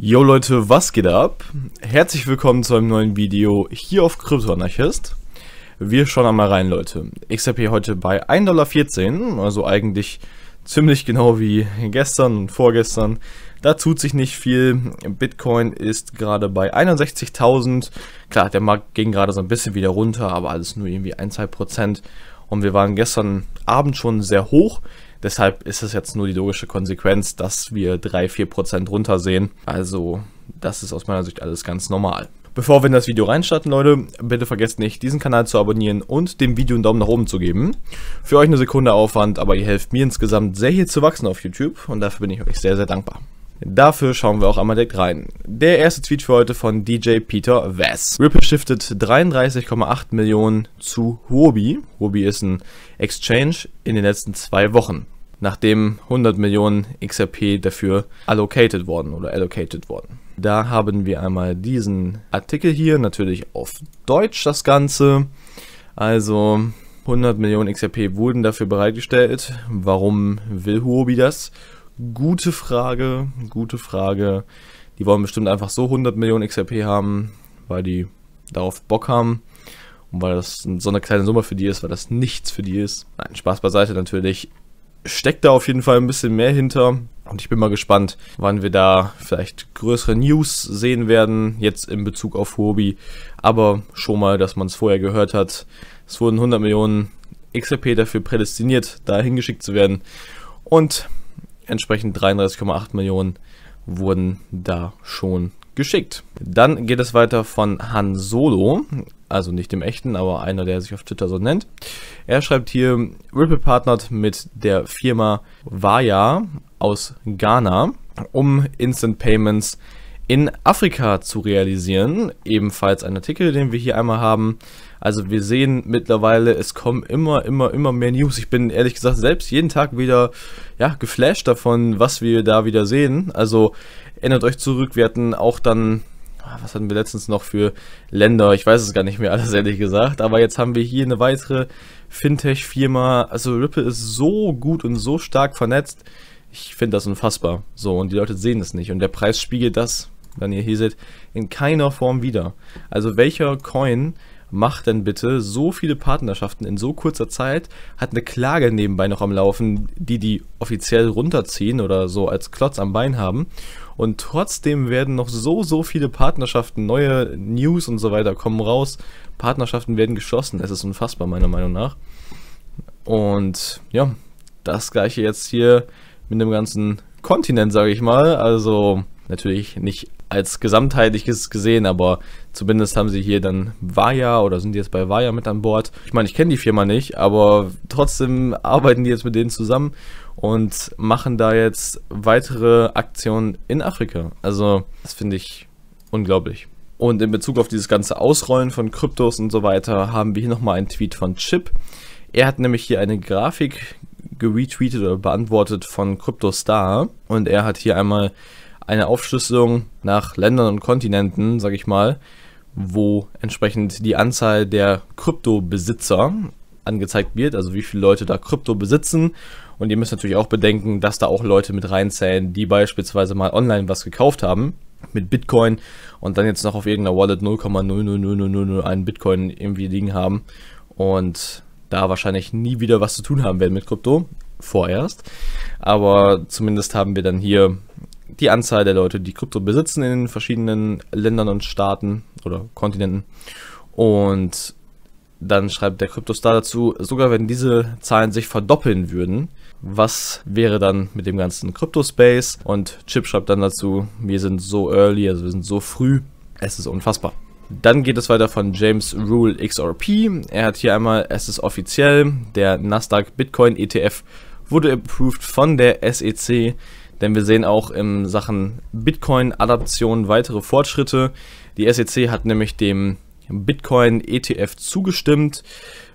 Yo Leute, was geht ab? Herzlich willkommen zu einem neuen Video hier auf Kryptoanarchist. Wir schauen einmal rein, Leute. XRP heute bei 1,14 Dollar, also eigentlich ziemlich genau wie gestern und vorgestern. Da tut sich nicht viel. Bitcoin ist gerade bei 61.000. Klar, der Markt ging gerade so ein bisschen wieder runter, aber alles nur irgendwie 1, 2 Prozent. Und wir waren gestern Abend schon sehr hoch. Deshalb ist es jetzt nur die logische Konsequenz, dass wir 3-4% runter sehen. Also das ist aus meiner Sicht alles ganz normal. Bevor wir in das Video reinstarten, Leute, bitte vergesst nicht, diesen Kanal zu abonnieren und dem Video einen Daumen nach oben zu geben. Für euch eine Sekunde Aufwand, aber ihr helft mir insgesamt sehr hier zu wachsen auf YouTube und dafür bin ich euch sehr, sehr dankbar. Dafür schauen wir auch einmal direkt rein. Der erste Tweet für heute von DJ Peter Vess. Ripple shiftet 33,8 Millionen zu Huobi. Huobi ist ein Exchange in den letzten zwei Wochen, nachdem 100 Millionen XRP dafür allocated worden oder allocated worden. Da haben wir einmal diesen Artikel hier, natürlich auf Deutsch das Ganze. Also 100 Millionen XRP wurden dafür bereitgestellt. Warum will Huobi das? Gute Frage, gute Frage. Die wollen bestimmt einfach so 100 Millionen XRP haben, weil die darauf Bock haben und weil das so eine kleine Summe für die ist, weil das nichts für die ist. Nein, Spaß beiseite natürlich. Steckt da auf jeden Fall ein bisschen mehr hinter und ich bin mal gespannt, wann wir da vielleicht größere News sehen werden, jetzt in Bezug auf Hobby. Aber schon mal, dass man es vorher gehört hat, es wurden 100 Millionen XRP dafür prädestiniert, da hingeschickt zu werden. Und entsprechend 33,8 Millionen wurden da schon geschickt. Dann geht es weiter von Han Solo, also nicht dem echten, aber einer, der sich auf Twitter so nennt. Er schreibt hier, Ripple partnert mit der Firma Vaya aus Ghana, um Instant Payments in Afrika zu realisieren. Ebenfalls ein Artikel, den wir hier einmal haben. Also wir sehen mittlerweile, es kommen immer, immer, immer mehr News. Ich bin ehrlich gesagt selbst jeden Tag wieder ja, geflasht davon, was wir da wieder sehen. Also erinnert euch zurück, wir hatten auch dann ah, was hatten wir letztens noch für Länder? Ich weiß es gar nicht mehr alles, ehrlich gesagt. Aber jetzt haben wir hier eine weitere Fintech-Firma. Also Ripple ist so gut und so stark vernetzt. Ich finde das unfassbar. So, und die Leute sehen es nicht. Und der Preis spiegelt das, wenn ihr hier seht, in keiner Form wieder. Also welcher Coin macht denn bitte so viele Partnerschaften in so kurzer Zeit, hat eine Klage nebenbei noch am Laufen, die die offiziell runterziehen oder so als Klotz am Bein haben. Und trotzdem werden noch so, so viele Partnerschaften, neue News und so weiter kommen raus. Partnerschaften werden geschlossen. Es ist unfassbar, meiner Meinung nach. Und ja, das gleiche jetzt hier mit dem ganzen Kontinent, sage ich mal. Also natürlich nicht als gesamtheitliches gesehen, aber zumindest haben sie hier dann Vaya oder sind jetzt bei Vaya mit an Bord. Ich meine, ich kenne die Firma nicht, aber trotzdem arbeiten die jetzt mit denen zusammen und machen da jetzt weitere Aktionen in Afrika. Also, das finde ich unglaublich. Und in Bezug auf dieses ganze Ausrollen von Kryptos und so weiter haben wir hier nochmal einen Tweet von Chip. Er hat nämlich hier eine Grafik retweetet oder beantwortet von CryptoStar und er hat hier einmal eine Aufschlüsselung nach Ländern und Kontinenten, sage ich mal, wo entsprechend die Anzahl der Kryptobesitzer angezeigt wird, also wie viele Leute da Krypto besitzen. Und ihr müsst natürlich auch bedenken, dass da auch Leute mit reinzählen, die beispielsweise mal online was gekauft haben mit Bitcoin und dann jetzt noch auf irgendeiner Wallet 0,00001 Bitcoin irgendwie liegen haben und da wahrscheinlich nie wieder was zu tun haben werden mit Krypto, vorerst. Aber zumindest haben wir dann hier die Anzahl der Leute, die Krypto besitzen in den verschiedenen Ländern und Staaten oder Kontinenten. Und dann schreibt der Kryptostar dazu, sogar wenn diese Zahlen sich verdoppeln würden, was wäre dann mit dem ganzen Kryptospace? Und Chip schreibt dann dazu, wir sind so early, also wir sind so früh, es ist unfassbar. Dann geht es weiter von James Rule XRP. Er hat hier einmal, es ist offiziell, der Nasdaq Bitcoin ETF wurde approved von der SEC denn wir sehen auch in Sachen Bitcoin-Adaption weitere Fortschritte. Die SEC hat nämlich dem Bitcoin-ETF zugestimmt.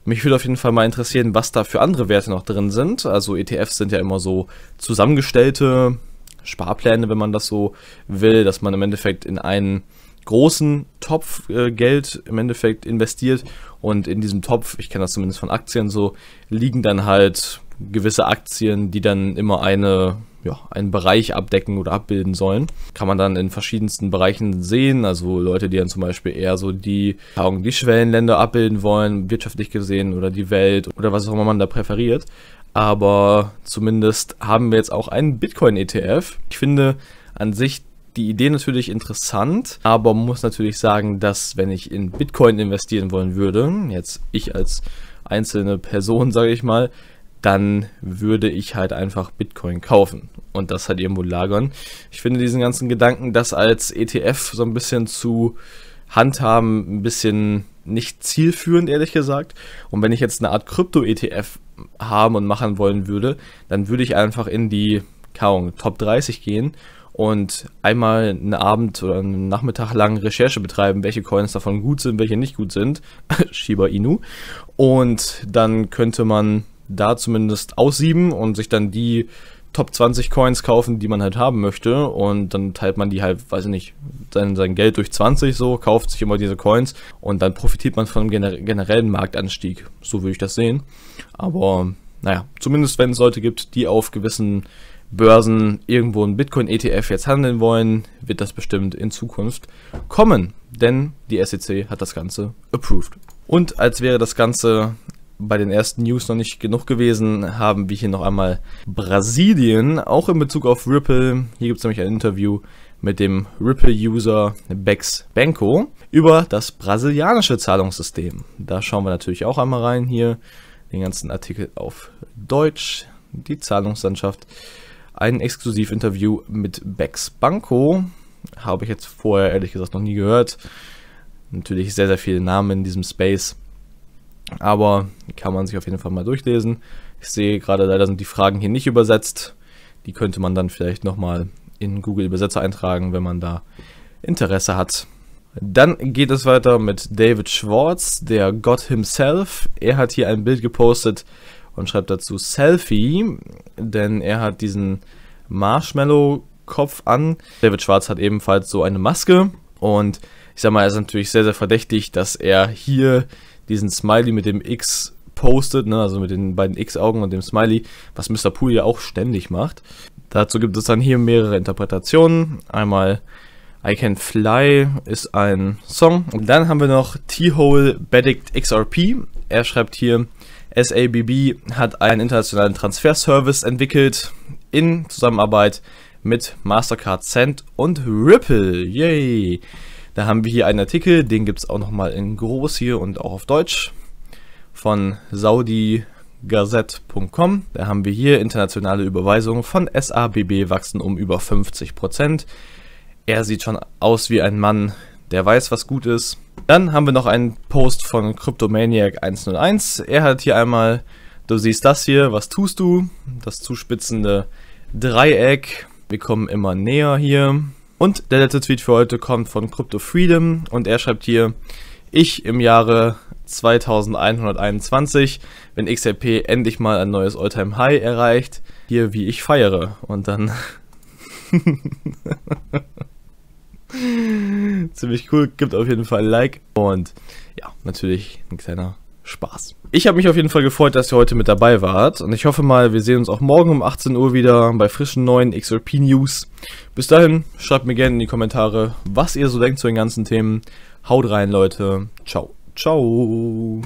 Mich würde auf jeden Fall mal interessieren, was da für andere Werte noch drin sind. Also ETFs sind ja immer so zusammengestellte Sparpläne, wenn man das so will, dass man im Endeffekt in einen großen Topf äh, Geld im Endeffekt investiert und in diesem Topf, ich kenne das zumindest von Aktien so, liegen dann halt gewisse Aktien, die dann immer eine ja, einen Bereich abdecken oder abbilden sollen. Kann man dann in verschiedensten Bereichen sehen. Also Leute, die dann zum Beispiel eher so die, die Schwellenländer abbilden wollen, wirtschaftlich gesehen oder die Welt oder was auch immer man da präferiert. Aber zumindest haben wir jetzt auch einen Bitcoin-ETF. Ich finde an sich die Idee natürlich interessant, aber muss natürlich sagen, dass wenn ich in Bitcoin investieren wollen würde, jetzt ich als einzelne Person, sage ich mal, dann würde ich halt einfach Bitcoin kaufen und das halt irgendwo lagern. Ich finde diesen ganzen Gedanken, das als ETF so ein bisschen zu handhaben, ein bisschen nicht zielführend, ehrlich gesagt. Und wenn ich jetzt eine Art Krypto-ETF haben und machen wollen würde, dann würde ich einfach in die Kaung Top 30 gehen und einmal einen Abend oder einen Nachmittag lang Recherche betreiben, welche Coins davon gut sind, welche nicht gut sind. Shiba Inu. Und dann könnte man da zumindest aussieben und sich dann die Top 20 Coins kaufen, die man halt haben möchte. Und dann teilt man die halt, weiß ich nicht, sein, sein Geld durch 20 so, kauft sich immer diese Coins und dann profitiert man von einem generellen Marktanstieg. So würde ich das sehen. Aber naja, zumindest wenn es Leute gibt, die auf gewissen Börsen irgendwo ein Bitcoin-ETF jetzt handeln wollen, wird das bestimmt in Zukunft kommen. Denn die SEC hat das Ganze approved. Und als wäre das Ganze bei den ersten News noch nicht genug gewesen, haben wir hier noch einmal Brasilien, auch in Bezug auf Ripple. Hier gibt es nämlich ein Interview mit dem Ripple-User Bex Benko über das brasilianische Zahlungssystem. Da schauen wir natürlich auch einmal rein hier, den ganzen Artikel auf Deutsch, die Zahlungslandschaft. Ein Exklusivinterview mit Bex Banco, habe ich jetzt vorher ehrlich gesagt noch nie gehört. Natürlich sehr, sehr viele Namen in diesem Space. Aber kann man sich auf jeden Fall mal durchlesen. Ich sehe gerade leider sind die Fragen hier nicht übersetzt. Die könnte man dann vielleicht nochmal in Google Übersetzer eintragen, wenn man da Interesse hat. Dann geht es weiter mit David Schwartz, der Gott himself. Er hat hier ein Bild gepostet und schreibt dazu Selfie, denn er hat diesen Marshmallow-Kopf an. David Schwartz hat ebenfalls so eine Maske und ich sag mal, er ist natürlich sehr, sehr verdächtig, dass er hier diesen Smiley mit dem X postet, ne, also mit den beiden X-Augen und dem Smiley, was Mr. Pool ja auch ständig macht. Dazu gibt es dann hier mehrere Interpretationen. Einmal I Can Fly ist ein Song. Und dann haben wir noch T-Hole Benedict XRP. Er schreibt hier, SABB hat einen internationalen Transferservice entwickelt in Zusammenarbeit mit Mastercard Send und Ripple. Yay! Da haben wir hier einen Artikel, den gibt es auch nochmal in groß hier und auch auf Deutsch von saudigazette.com. Da haben wir hier internationale Überweisungen von SABB wachsen um über 50 Prozent. Er sieht schon aus wie ein Mann, der weiß, was gut ist. Dann haben wir noch einen Post von Cryptomaniac101. Er hat hier einmal, du siehst das hier, was tust du? Das zuspitzende Dreieck. Wir kommen immer näher hier. Und der letzte Tweet für heute kommt von Crypto Freedom und er schreibt hier, ich im Jahre 2121, wenn XRP endlich mal ein neues Alltime high erreicht, hier wie ich feiere. Und dann... Ziemlich cool, gibt auf jeden Fall ein Like. Und ja, natürlich ein kleiner Spaß. Ich habe mich auf jeden Fall gefreut, dass ihr heute mit dabei wart und ich hoffe mal, wir sehen uns auch morgen um 18 Uhr wieder bei frischen neuen XRP News. Bis dahin, schreibt mir gerne in die Kommentare, was ihr so denkt zu den ganzen Themen. Haut rein, Leute. Ciao. Ciao.